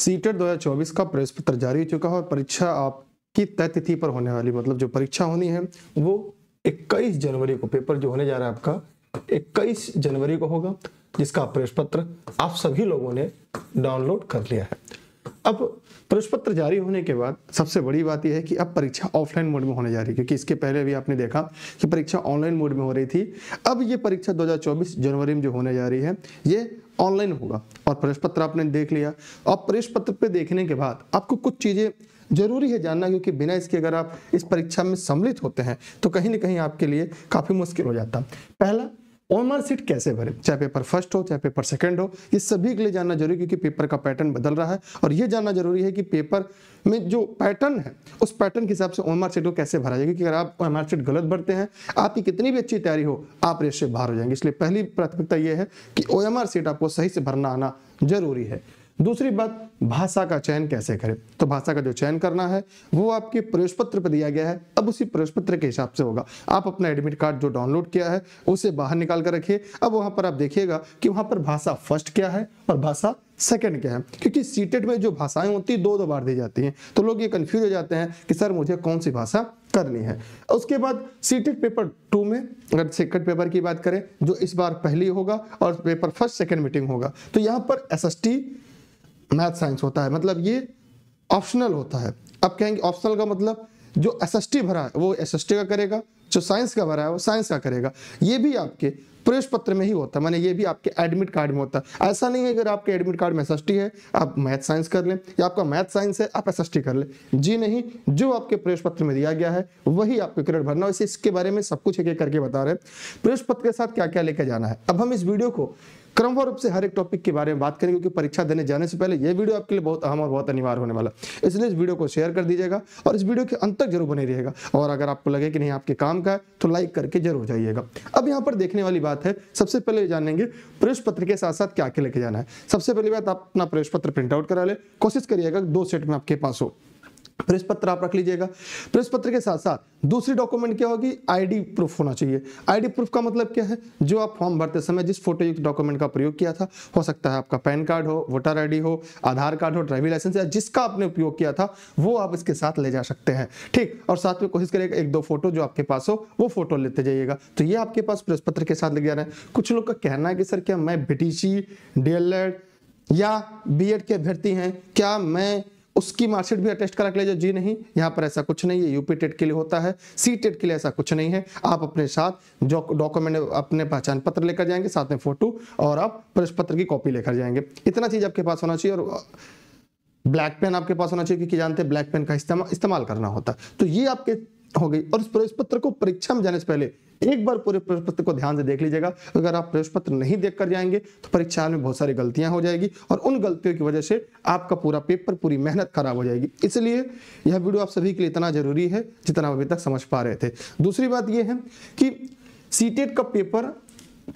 CTET 2024 का प्रवेश पत्र जारी हो चुका है और परीक्षा आपकी तय तिथि पर होने वाली मतलब जो परीक्षा होनी है वो 21 जनवरी को पेपर जो होने जा रहा है आपका 21 जनवरी को होगा जिसका प्रवेश पत्र आप सभी लोगों ने डाउनलोड कर लिया है अब प्रवेश पत्र जारी होने के बाद सबसे बड़ी बात यह है कि अब परीक्षा ऑफलाइन मोड में होने जा रही है क्योंकि इसके पहले भी आपने देखा कि परीक्षा ऑनलाइन मोड में हो रही थी अब ये परीक्षा 2024 जनवरी में जो होने जा रही है ये ऑनलाइन होगा और प्रवेश पत्र आपने देख लिया और प्रवेश पत्र पे देखने के बाद आपको कुछ चीज़ें जरूरी है जानना क्योंकि बिना इसके अगर आप इस परीक्षा में सम्मिलित होते हैं तो कहीं ना कहीं आपके लिए काफ़ी मुश्किल हो जाता पहला ऑनलाइन सीट कैसे भरे चाहे पेपर फर्स्ट हो चाहे पेपर सेकंड हो ये सभी के लिए जानना जरूरी क्योंकि पेपर का पैटर्न बदल रहा है और ये जानना जरूरी है कि पेपर में जो पैटर्न है उस पैटर्न के हिसाब से ऑन मार्क सीट को कैसे भरा जाएगा क्योंकि अगर आप ऑन मार्क सीट गलत भरते हैं आपकी कितनी भी अच्छी तैयारी हो आप रेस से बाहर हो जाएंगे इसलिए पहली प्राथमिकता ये है कि ओ सीट आपको सही से भरना आना जरूरी है दूसरी बात भाषा का चयन कैसे करें तो भाषा का जो चयन करना है वो आपके प्रवेश पत्र पर दिया गया है अब उसी प्रवेश पत्र के हिसाब से होगा आप अपना एडमिट कार्ड जो डाउनलोड किया है उसे बाहर निकाल कर रखिए अब वहां पर आप देखिएगा कि वहां पर भाषा फर्स्ट क्या है और भाषा सेकेंड क्या है क्योंकि सीटेट में जो भाषाएं होती है दो दो बार दी जाती हैं तो लोग ये कंफ्यूज हो जाते हैं कि सर मुझे कौन सी भाषा करनी है उसके बाद सीटेट पेपर टू में अगर सेकंड पेपर की बात करें जो इस बार पहली होगा और पेपर फर्स्ट सेकंड मीटिंग होगा तो यहाँ पर एस मैथ साइंस होता है मतलब ये ऑप्शनल होता है अब कहेंगे ऑप्शनल का मतलब जो एस भरा है वो एस का करेगा जो साइंस का भरा है वो साइंस का करेगा ये भी आपके प्रवेश पत्र में ही होता है मैंने ये भी आपके एडमिट कार्ड में होता है ऐसा नहीं है अगर आपके एडमिट कार्ड में एस है आप मैथ साइंस कर लें या आपका मैथ साइंस है आप एस कर लें जी नहीं जो आपके प्रवेश पत्र में दिया गया है वही आपको क्रेडिट भरना वैसे इसके बारे में सब कुछ एक एक करके बता रहे हैं प्रवेश पत्र के साथ क्या क्या लेकर जाना है अब हम इस वीडियो को क्रमवार रूप से हर एक टॉपिक के बारे में बात करेंगे क्योंकि परीक्षा देने जाने से पहले यह वीडियो आपके लिए बहुत अहम और बहुत अनिवार्य होने वाला है इसलिए इस वीडियो को शेयर कर दीजिएगा और इस वीडियो के अंत तक जरूर बने रहेगा और अगर आपको लगे कि नहीं आपके काम का है तो लाइक करके जरूर जाइएगा अब यहाँ पर देखने वाली बात बात है सबसे पहले जानेंगे प्रवेश पत्र के साथ साथ क्या क्या लेके जाना है सबसे पहली बात आप अपना प्रवेश पत्र प्रिंट आउट करा ले कोशिश करिएगा दो सेट में आपके पास हो प्रेस पत्र आप रख लीजिएगा प्रेस पत्र के साथ साथ दूसरी डॉक्यूमेंट क्या होगी आईडी प्रूफ होना चाहिए आईडी प्रूफ का मतलब क्या है जो आप फॉर्म भरते समय जिस युक्त डॉक्यूमेंट का प्रयोग किया था हो सकता है आपका पैन कार्ड हो वोटर आईडी हो आधार कार्ड हो ड्राइविंग लाइसेंस या जिसका आपने उपयोग किया था वो आप इसके साथ ले जा सकते हैं ठीक और साथ में कोशिश करिएगा एक दो फोटो जो आपके पास हो वो फोटो लेते जाइएगा तो ये आपके पास प्रेस पत्र के साथ लेके रहे हैं कुछ लोग का कहना है कि सर क्या मैं बीटीसी डीएलएड या बी के अभ्यर्थी हैं क्या मैं उसकी मार्कशीट भी अटेस्ट करा के ले जाओ जी नहीं यहाँ पर ऐसा कुछ नहीं है यूपी टेट के लिए होता है सी टेट के लिए ऐसा कुछ नहीं है आप अपने साथ जो डॉक्यूमेंट अपने पहचान पत्र लेकर जाएंगे साथ में फोटो और आप प्रवेश पत्र की कॉपी लेकर जाएंगे इतना चीज आपके पास होना चाहिए और ब्लैक पेन आपके पास होना चाहिए क्योंकि जानते हैं ब्लैक पेन का इस्तेमाल करना होता है तो ये आपके हो गई और इस प्रवेश पत्र को परीक्षा में जाने से पहले एक बार पूरे प्रवेश पत्र को ध्यान से देख लीजिएगा अगर आप प्रवेश पत्र नहीं देख कर जाएंगे तो परीक्षा में बहुत सारी गलतियां हो जाएगी और उन गलतियों की वजह से आपका पूरा पेपर पूरी मेहनत खराब हो जाएगी इसलिए यह वीडियो आप सभी के लिए इतना जरूरी है जितना अभी तक समझ पा रहे थे दूसरी बात यह है कि सीटेट e का पेपर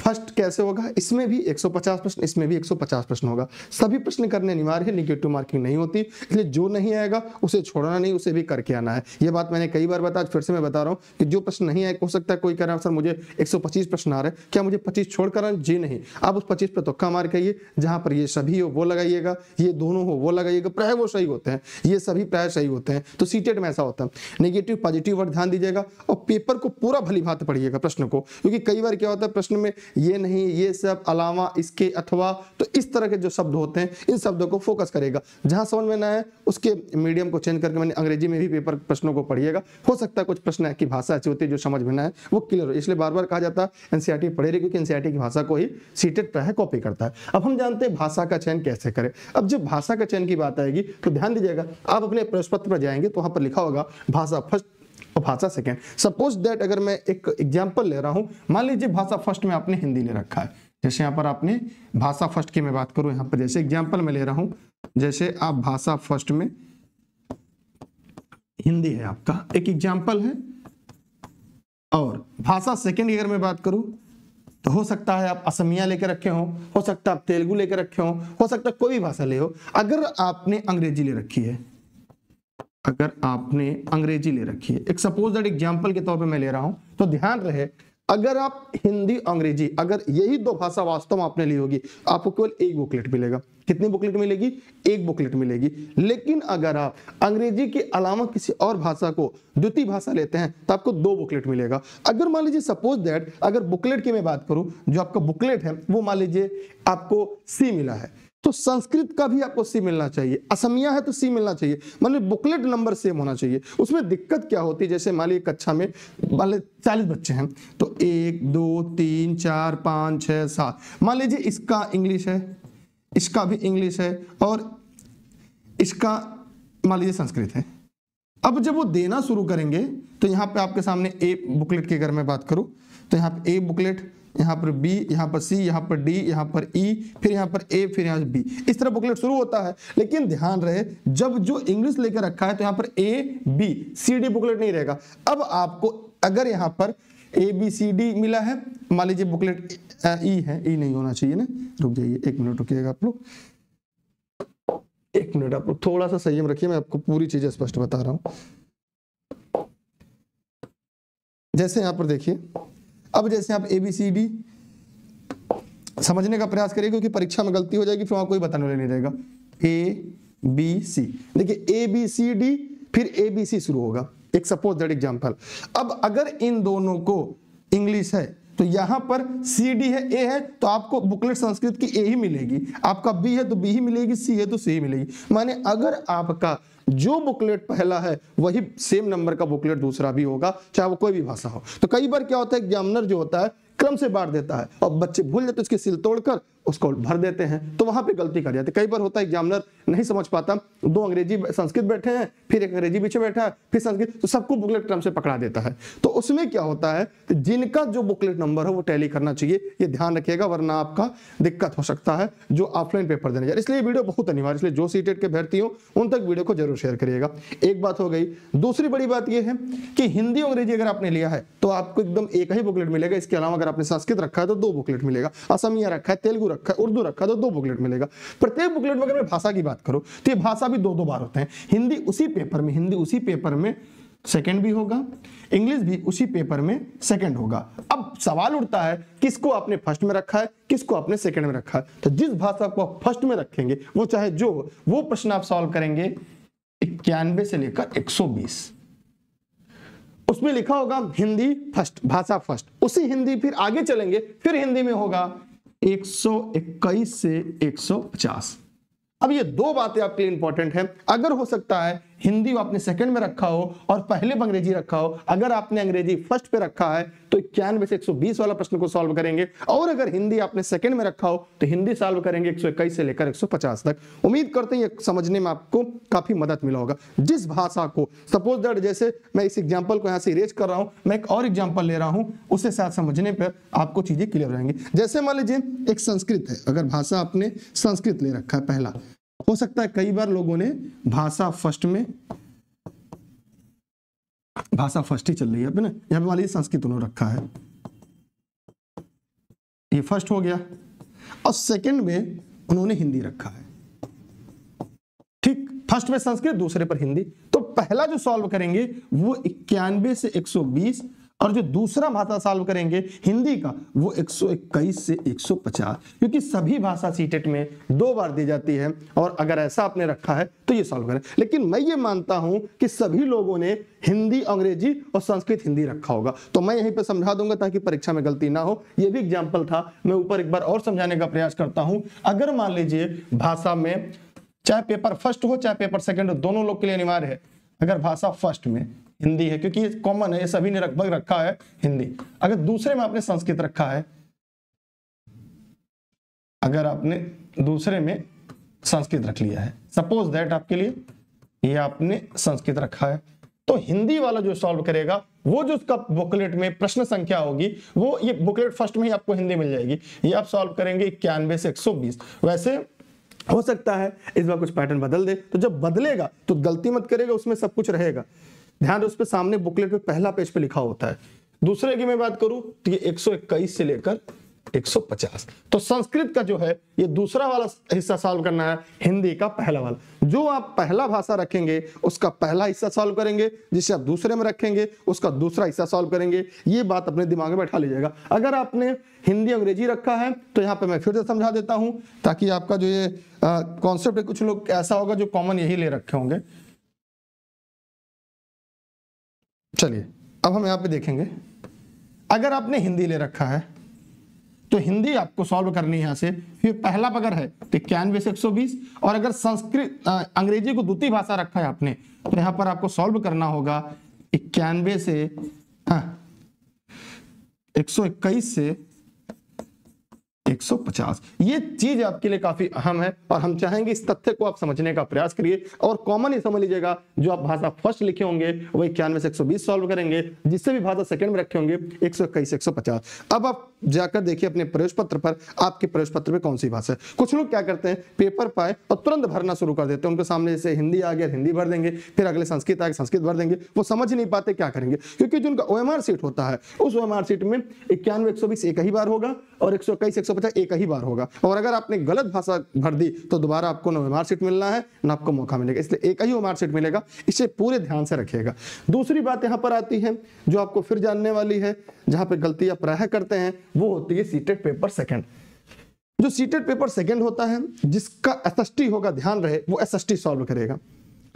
फर्स्ट कैसे होगा इसमें भी 150 प्रश्न इसमें भी 150 प्रश्न होगा सभी प्रश्न करने अनिवार्य है निगेटिव मार्किंग नहीं होती इसलिए जो नहीं आएगा उसे छोड़ना नहीं उसे भी करके आना है यह बात मैंने कई बार बताया फिर से मैं बता रहा हूँ कि जो प्रश्न नहीं आए हो सकता है कोई कह रहा है सर मुझे एक प्रश्न आ रहे हैं क्या मुझे पच्चीस छोड़ कर जी नहीं आप उस पच्चीस पर तुक्का मार करिए जहां पर ये सभी हो वो लगाइएगा ये दोनों हो वो लगाइएगा प्राय वो सही होते हैं ये सभी प्राय सही होते हैं तो सीटेड में ऐसा होता है निगेटिव पॉजिटिव पर ध्यान दीजिएगा और पेपर को पूरा भली भात पढ़िएगा प्रश्न को क्योंकि कई बार क्या होता है प्रश्न में ये नहीं ये सब अलावा इसके अथवा तो इस तरह के जो शब्द होते हैं इन शब्दों को फोकस करेगा जहां समझ में ना आए उसके मीडियम को चेंज करके मैंने अंग्रेजी में भी पेपर प्रश्नों को पढ़िएगा हो सकता है कुछ प्रश्न की भाषा अच्छी होती है जो समझ में ना है वो क्लियर हो इसलिए बार बार कहा जाता है एनसीआरटी पढ़े रही क्योंकि एनसीआरटी की भाषा को ही सीटेड पर है कॉपी करता है अब हम जानते हैं भाषा का चयन कैसे करें अब जब भाषा का चयन की बात आएगी तो ध्यान दीजिएगा आप अपने प्रश्न पत्र पर जाएंगे तो वहां पर लिखा होगा भाषा फर्स्ट तो भाषा सेकेंड सपोज दैट अगर मैं एक एग्जाम्पल ले रहा हूं मान लीजिए भाषा फर्स्ट में आपने हिंदी ले रखा है जैसे यहाँ पर आपने भाषा फर्स्ट की मैं बात करूं यहाँ पर जैसे एग्जाम्पल में ले रहा हूं जैसे आप भाषा फर्स्ट में हिंदी है आपका एक एग्जाम्पल है और भाषा सेकेंड की अगर मैं बात करूं तो हो सकता है आप असमिया लेकर रखे हो हो सकता है आप तेलुगु लेकर रखे हो हो सकता है कोई भी भाषा ले हो अगर आपने अंग्रेजी ले रखी है अगर आपने अंग्रेजी ले रखी है एक सपोज दैट एग्जाम्पल के तौर पे मैं ले रहा हूं तो ध्यान रहे अगर आप हिंदी अंग्रेजी अगर यही दो भाषा वास्तव में आपने ली होगी आपको केवल एक बुकलेट मिलेगा कितनी बुकलेट मिलेगी एक बुकलेट मिलेगी लेकिन अगर आप अंग्रेजी के अलावा किसी और भाषा को द्वितीय भाषा लेते हैं तो आपको दो बुकलेट मिलेगा अगर मान लीजिए सपोज दैट अगर बुकलेट की मैं बात करूं जो आपका बुकलेट है वो मान लीजिए आपको सी मिला है तो संस्कृत का भी आपको सी मिलना चाहिए असमिया है तो सी मिलना चाहिए मान लीजिए बुकलेट नंबर सेम होना चाहिए उसमें दिक्कत क्या होती है जैसे मान लीजिए कक्षा में मान लीजिए चालीस बच्चे हैं तो एक दो तीन चार पाँच छः सात मान लीजिए इसका इंग्लिश है इसका भी इंग्लिश है और इसका मान लीजिए संस्कृत है अब जब वो देना शुरू करेंगे तो यहाँ पे आपके सामने ए बुकलेट की अगर मैं बात करूँ तो यहाँ पे ए बुकलेट यहाँ पर बी यहाँ पर सी यहाँ पर डी यहाँ पर ई e, फिर यहाँ पर ए फिर यहाँ पर बी इस तरह बुकलेट शुरू होता है लेकिन ध्यान रहे जब जो इंग्लिश लेकर रखा है तो यहाँ पर A B C D booklet नहीं रहेगा अब आपको अगर यहाँ पर ए बी सी डी मिला है मान लीजिए बुकलेट ई e है ई e नहीं होना चाहिए ना रुक जाइए एक मिनट रुकिएगा आप लोग एक मिनट आप लोग थोड़ा सा संयम रखिए मैं आपको पूरी चीजें स्पष्ट बता रहा हूँ जैसे यहाँ पर देखिए अब जैसे आप ए बी सी डी समझने का प्रयास करिए क्योंकि परीक्षा में गलती हो जाएगी फिर वहां कोई बताने नहीं रहेगा ए बी सी देखिए ए बी सी डी फिर ए बी सी शुरू होगा एक सपोज दैट एग्जाम्पल अब अगर इन दोनों को इंग्लिश है तो यहां पर सी डी है ए है तो आपको बुकलेट संस्कृत की ए ही मिलेगी आपका बी है तो बी ही मिलेगी सी है तो सी ही मिलेगी माने अगर आपका जो बुकलेट पहला है वही सेम नंबर का बुकलेट दूसरा भी होगा चाहे वो कोई भी भाषा हो तो कई बार क्या होता है एग्जामिनर जो होता है क्रम से बांट देता है और बच्चे भूल जाते उसके उसकी सिल तोड़कर उसको भर देते हैं तो वहां पे गलती कर जाती है कई बार होता है एग्जामिनर नहीं समझ पाता दो अंग्रेजी संस्कृत बैठे हैं फिर एक अंग्रेजी पीछे बैठा है फिर संस्कृत तो सबको बुकलेट क्रम से पकड़ा देता है तो उसमें क्या होता है तो जिनका जो बुकलेट नंबर हो वो टैली करना चाहिए ये ध्यान रखिएगा वरना आपका दिक्कत हो सकता है जो ऑफलाइन पेपर देने जाए इसलिए वीडियो बहुत अनिवार्य इसलिए जो सीटेट के भर्ती हो उन तक वीडियो को जरूर शेयर करिएगा एक बात हो गई दूसरी बड़ी बात यह है कि हिंदी अंग्रेजी अगर आपने लिया है तो आपको एकदम एक ही बुकलेट मिलेगा इसके अलावा अगर आपने संस्कृत रखा है तो दो बुकलेट मिलेगा असमिया रखा है तेलुगु रखा है उर्दू रखा है तो दो बुकलेट मिलेगा प्रत्येक बुकलेट में भाषा की बात बात करो तो ये भाषा भी दो दो बार होते हैं हिंदी उसी पेपर में हिंदी उसी पेपर में सेकेंड भी होगा इंग्लिश भी उसी पेपर में सेकेंड होगा अब सवाल उठता है किसको आपने फर्स्ट में रखा है किसको आपने सेकेंड में रखा है तो जिस भाषा को आप फर्स्ट में रखेंगे वो चाहे जो वो प्रश्न आप सॉल्व करेंगे इक्यानवे से लेकर 120 उसमें लिखा होगा हिंदी फर्स्ट भाषा फर्स्ट उसी हिंदी फिर आगे चलेंगे फिर हिंदी में होगा 121 से 150 अब ये दो बातें आपके लिए इंपॉर्टेंट है अगर हो सकता है हिंदी को आपने सेकंड में रखा हो और पहले अंग्रेजी रखा हो अगर आपने अंग्रेजी फर्स्ट पे रखा है तो इक्यानवे से 120 वाला प्रश्न को सॉल्व करेंगे और अगर हिंदी आपने सेकंड में रखा हो तो हिंदी सॉल्व करेंगे इक्कीस से लेकर 150 तक उम्मीद करते हैं समझने में आपको काफी मदद मिला होगा जिस भाषा को सपोज दैट जैसे मैं इस एग्जाम्पल को यहाँ से इरेज कर रहा हूँ मैं एक और एग्जाम्पल ले रहा हूँ उसके साथ समझने पर आपको चीजें क्लियर रहेंगी जैसे मान लीजिए एक संस्कृत है अगर भाषा आपने संस्कृत ले रखा है पहला हो सकता है कई बार लोगों ने भाषा फर्स्ट में भाषा फर्स्ट ही चल रही है ना यहां पर मान लीजिए संस्कृत उन्होंने रखा है ये फर्स्ट हो गया और सेकंड में उन्होंने हिंदी रखा है ठीक फर्स्ट में संस्कृत दूसरे पर हिंदी तो पहला जो सॉल्व करेंगे वो इक्यानवे से और जो दूसरा भाषा सॉल्व करेंगे हिंदी का वो 121 से 150 क्योंकि सभी भाषा सीटेट e में दो बार दी जाती है और अगर ऐसा आपने रखा है तो ये सॉल्व करें लेकिन मैं ये मानता हूं कि सभी लोगों ने हिंदी अंग्रेजी और संस्कृत हिंदी रखा होगा तो मैं यहीं पर समझा दूंगा ताकि परीक्षा में गलती ना हो यह भी एग्जाम्पल था मैं ऊपर एक बार और समझाने का प्रयास करता हूं अगर मान लीजिए भाषा में चाहे पेपर फर्स्ट हो चाहे पेपर सेकेंड हो दोनों लोग के लिए अनिवार्य है अगर भाषा फर्स्ट में हिंदी है क्योंकि ये कॉमन है ये सभी ने लगभग रखा है हिंदी अगर दूसरे में आपने संस्कृत रखा है अगर आपने दूसरे में संस्कृत रख लिया है सपोज दैट आपके लिए ये आपने संस्कृत रखा है तो हिंदी वाला जो सॉल्व करेगा वो जो उसका बुकलेट में प्रश्न संख्या होगी वो ये बुकलेट फर्स्ट में ही आपको हिंदी मिल जाएगी ये आप सॉल्व करेंगे इक्यानवे से 120 वैसे हो सकता है इस बार कुछ पैटर्न बदल दे तो जब बदलेगा तो गलती मत करेगा उसमें सब कुछ रहेगा ध्यान उस पर सामने बुकलेट पे पहला पेज पे लिखा होता है दूसरे की मैं बात करूं तो ये 121 से लेकर 150 तो संस्कृत का जो है ये दूसरा वाला हिस्सा सॉल्व करना है हिंदी का पहला वाला जो आप पहला भाषा रखेंगे उसका पहला हिस्सा सॉल्व करेंगे जिसे आप दूसरे में रखेंगे उसका दूसरा हिस्सा सॉल्व करेंगे ये बात अपने दिमाग में बैठा लीजिएगा अगर आपने हिंदी अंग्रेजी रखा है तो यहाँ पे मैं फिर से समझा देता हूँ ताकि आपका जो ये कॉन्सेप्ट है कुछ लोग ऐसा होगा जो कॉमन यही ले रखे होंगे चलिए अब हम यहाँ पे देखेंगे अगर आपने हिंदी ले रखा है तो हिंदी आपको सॉल्व करनी है यहाँ से फिर पहला पगड़ है तो इक्यानवे से एक और अगर संस्कृत अंग्रेजी को द्वितीय भाषा रखा है आपने तो यहाँ पर आपको सॉल्व करना होगा इक्यानवे से हाँ एक से 150 ये चीज आपके लिए काफी अहम है और हम चाहेंगे इस तथ्य को आप समझने का प्रयास करिए और कॉमन ही समझ लीजिएगा जो आप भाषा फर्स्ट लिखे होंगे वो इक्यानवे से एक सॉल्व करेंगे जिससे भी भाषा सेकंड में रखे होंगे एक सौ इक्कीस एक सौ पचास अब आप जाकर देखिए अपने प्रवेश पत्र पर आपके प्रवेश पत्र में कौन सी भाषा है कुछ लोग क्या करते हैं पेपर पाए और तुरंत भरना शुरू कर देते हैं उनके सामने जैसे हिंदी आ गया हिंदी भर देंगे फिर अगले संस्कृत आ गया संस्कृत भर देंगे वो समझ नहीं पाते क्या करेंगे क्योंकि जो उनका ओ सीट होता है उस ओ सीट में इक्यानवे एक, सौ बीस एक ही बार होगा और एक सौ इक्कीस हमेशा एक ही बार होगा और अगर आपने गलत भाषा भर दी तो दोबारा आपको ना मार्कशीट मिलना है ना आपको मौका मिलेगा इसलिए एक ही मार्कशीट मिलेगा इसे पूरे ध्यान से रखिएगा दूसरी बात यहाँ पर आती है जो आपको फिर जानने वाली है जहां पर गलती आप प्राय करते हैं वो होती है सीटेड पेपर सेकेंड जो सीटेड पेपर सेकेंड होता है जिसका एस होगा ध्यान रहे वो एस सॉल्व करेगा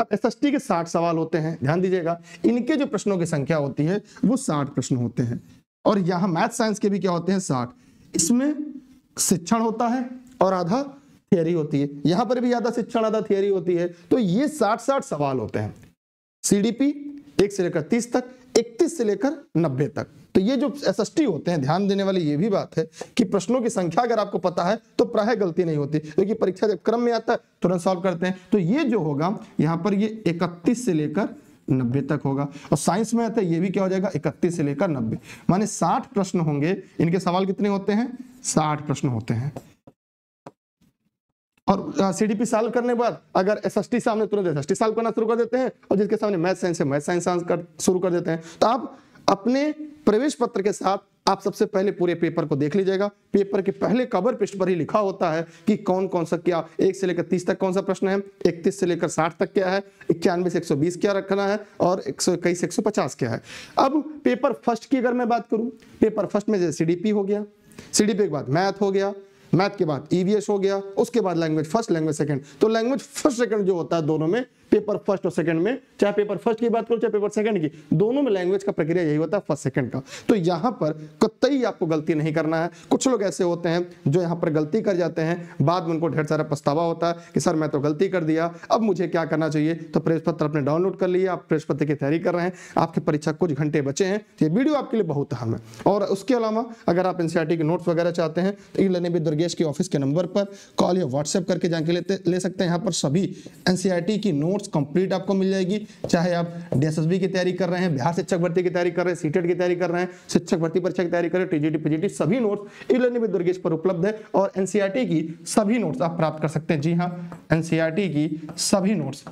अब एस के साठ सवाल होते हैं ध्यान दीजिएगा इनके जो प्रश्नों की संख्या होती है वो साठ प्रश्न होते हैं और यहाँ मैथ साइंस के भी क्या होते हैं साठ इसमें शिक्षण होता है और आधा थियरी होती है यहां पर भी आधा शिक्षण आधा थियरी होती है तो ये साठ साठ सवाल होते हैं सीडीपी एक से लेकर तीस तक इकतीस से लेकर नब्बे तक तो ये जो एस होते हैं ध्यान देने वाली ये भी बात है कि प्रश्नों की संख्या अगर आपको पता है तो प्राय गलती नहीं होती क्योंकि तो परीक्षा जब क्रम में आता है तुरंत सॉल्व करते हैं तो ये जो होगा यहाँ पर ये इकतीस से लेकर नब्बे तक होगा और साइंस में आता है ये भी क्या हो जाएगा इकतीस से लेकर नब्बे माने साठ प्रश्न होंगे इनके सवाल कितने होते हैं साठ प्रश्न होते हैं और सीडीपी सॉल्व करने के बाद अगर एसएसटी सामने तुरंत एसएसटी सॉल्व करना शुरू कर देते हैं और जिसके सामने मैथ साइंस है मैथ साइंस शुरू कर देते हैं तो आप अपने प्रवेश पत्र के साथ आप सबसे पहले पूरे पेपर को देख लीजिएगा पेपर के पहले कवर पृष्ठ पर ही लिखा होता है कि कौन कौन सा क्या एक से लेकर तीस तक कौन सा प्रश्न है इकतीस से लेकर साठ तक क्या है इक्यानवे से एक सौ बीस क्या रखना है और एक सौ इक्कीस एक सौ पचास क्या है अब पेपर फर्स्ट की अगर मैं बात करूं पेपर फर्स्ट में जैसे सी हो गया सी के बाद मैथ हो गया मैथ के बाद ईवीएस e हो गया उसके बाद लैंग्वेज फर्स्ट लैंग्वेज सेकंड तो लैंग्वेज फर्स्ट सेकंड जो होता है दोनों में पेपर फर्स्ट और सेकंड में चाहे पेपर फर्स्ट की बात करो चाहे पेपर सेकंड की दोनों में लैंग्वेज का प्रक्रिया यही होता है फर्स्ट सेकंड का तो यहाँ पर कतई आपको गलती नहीं करना है कुछ लोग ऐसे होते हैं जो यहां पर गलती कर जाते हैं बाद में उनको ढेर सारा पछतावा होता है कि सर मैं तो गलती कर दिया अब मुझे क्या करना चाहिए तो प्रेस पत्र अपने डाउनलोड कर लिए आप प्रेस पत्र की तैयारी कर रहे हैं आपकी परीक्षा कुछ घंटे बचे हैं तो ये वीडियो आपके लिए बहुत अहम है और उसके अलावा अगर आप एनसीआरटी के नोट्स वगैरह चाहते हैं तो ई लने दुर्गेश के ऑफिस के नंबर पर कॉल या व्हाट्सएप करके जाके लेते ले सकते हैं यहाँ पर सभी एनसीआरटी की नोट कोर्स कंप्लीट आपको मिल जाएगी चाहे आप डीएसएसबी की तैयारी कर रहे हैं बिहार शिक्षक भर्ती की तैयारी कर रहे हैं सीटेट e की तैयारी कर रहे हैं शिक्षक भर्ती परीक्षा की तैयारी कर रहे हैं टीजीटी पीजीटी सभी नोट्स ई विद दुर्गेश पर उपलब्ध है और एनसीईआरटी e की सभी नोट्स आप प्राप्त कर सकते हैं जी हाँ एनसीईआरटी e की सभी नोट्स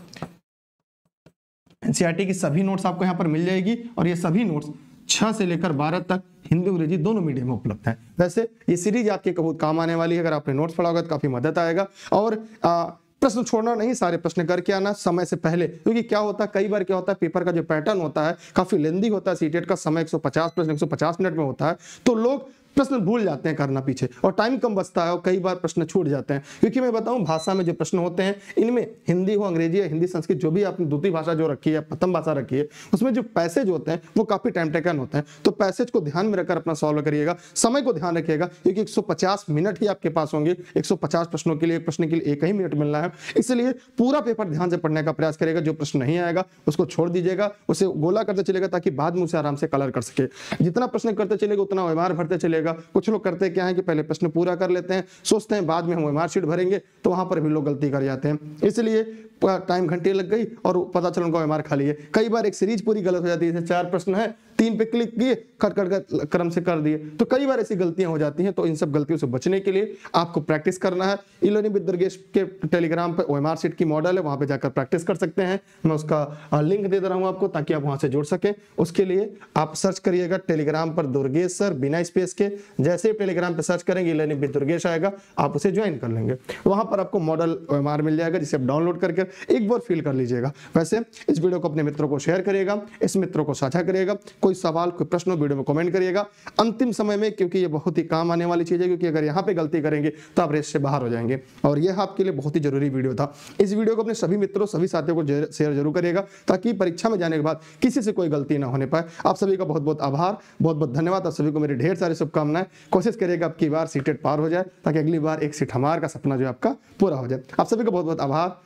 एनसीईआरटी की सभी नोट्स आपको यहाँ पर मिल जाएगी और ये सभी नोट्स छह से लेकर बारह तक हिंदी अंग्रेजी दोनों मीडियम में उपलब्ध है वैसे ये सीरीज आपके बहुत काम आने वाली है अगर आपने नोट्स पढ़ा होगा तो काफी मदद आएगा और आ, प्रश्न छोड़ना नहीं सारे प्रश्न करके आना समय से पहले क्योंकि क्या होता है कई बार क्या होता है पेपर का जो पैटर्न होता है काफी लेंदी होता है सीटेट e का समय 150 प्रश्न 150 मिनट में होता है तो लोग प्रश्न भूल जाते हैं करना पीछे और टाइम कम बचता है और कई बार प्रश्न छूट जाते हैं क्योंकि मैं बताऊं भाषा में जो प्रश्न होते हैं इनमें हिंदी हो अंग्रेजी या हिंदी संस्कृत जो भी आपने दूसरी भाषा जो रखी है प्रथम भाषा रखी है उसमें जो पैसेज होते हैं वो काफी टाइम टेकन होते हैं तो पैसेज को ध्यान में रखकर अपना सॉल्व करिएगा समय को ध्यान रखिएगा क्योंकि एक मिनट ही आपके पास होंगे एक प्रश्नों के लिए प्रश्न के लिए एक ही मिनट मिलना है इसलिए पूरा पेपर ध्यान से पढ़ने का प्रयास करेगा जो प्रश्न नहीं आएगा उसको छोड़ दीजिएगा उसे गोला करते चलेगा ताकि बाद में उसे आराम से कलर कर सके जितना प्रश्न करते चलेगा उतना व्यवहार भरते चलेगा जाएगा कुछ लोग करते क्या है कि पहले प्रश्न पूरा कर लेते हैं सोचते हैं बाद में हम मार्कशीट भरेंगे तो वहां पर भी लोग गलती कर जाते हैं इसलिए टाइम घंटे लग गई और पता चल उनका एम खाली है कई बार एक सीरीज पूरी गलत हो जाती है चार प्रश्न है तीन पे क्लिक किए कर कर, कर क्रम से कर दिए तो कई बार ऐसी गलतियां हो जाती हैं तो इन सब गलतियों से बचने के लिए आपको प्रैक्टिस करना है ई लर्निंग विद दुर्गेश के टेलीग्राम पर ओ सीट की मॉडल है वहां पर जाकर प्रैक्टिस कर सकते हैं मैं उसका लिंक दे दे रहा हूँ आपको ताकि आप वहां से जुड़ सकें उसके लिए आप सर्च करिएगा टेलीग्राम पर दुर्गेश सर बिना स्पेस के जैसे टेलीग्राम पर सर्च करेंगे ई लर्निंग विद दुर्गेश आएगा आप उसे ज्वाइन कर लेंगे वहां पर आपको मॉडल ओ मिल जाएगा जिसे आप डाउनलोड करके एक बार फिल कर लीजिएगा वैसे इस वीडियो को अपने मित्रों को शेयर करिएगा इस मित्रों को साझा करिएगा कोई सवाल कोई प्रश्न वीडियो में कमेंट करिएगा अंतिम समय में क्योंकि ये बहुत ही काम आने वाली चीज़ है क्योंकि अगर यहाँ पे गलती करेंगे तो आप रेस से बाहर हो जाएंगे और यह आपके लिए बहुत ही जरूरी वीडियो था इस वीडियो को अपने सभी मित्रों सभी साथियों को शेयर जरूर करिएगा ताकि परीक्षा में जाने के बाद किसी से कोई गलती ना होने पाए आप सभी का बहुत बहुत आभार बहुत बहुत धन्यवाद आप सभी को मेरी ढेर सारी शुभकामनाएं कोशिश करिएगा आपकी बार सीटेड पार हो जाए ताकि अगली बार एक सीट हमार का सपना जो आपका पूरा हो जाए आप सभी का बहुत बहुत आभार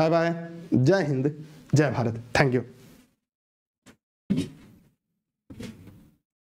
बाय बाय जय हिंद जय भारत थैंक यू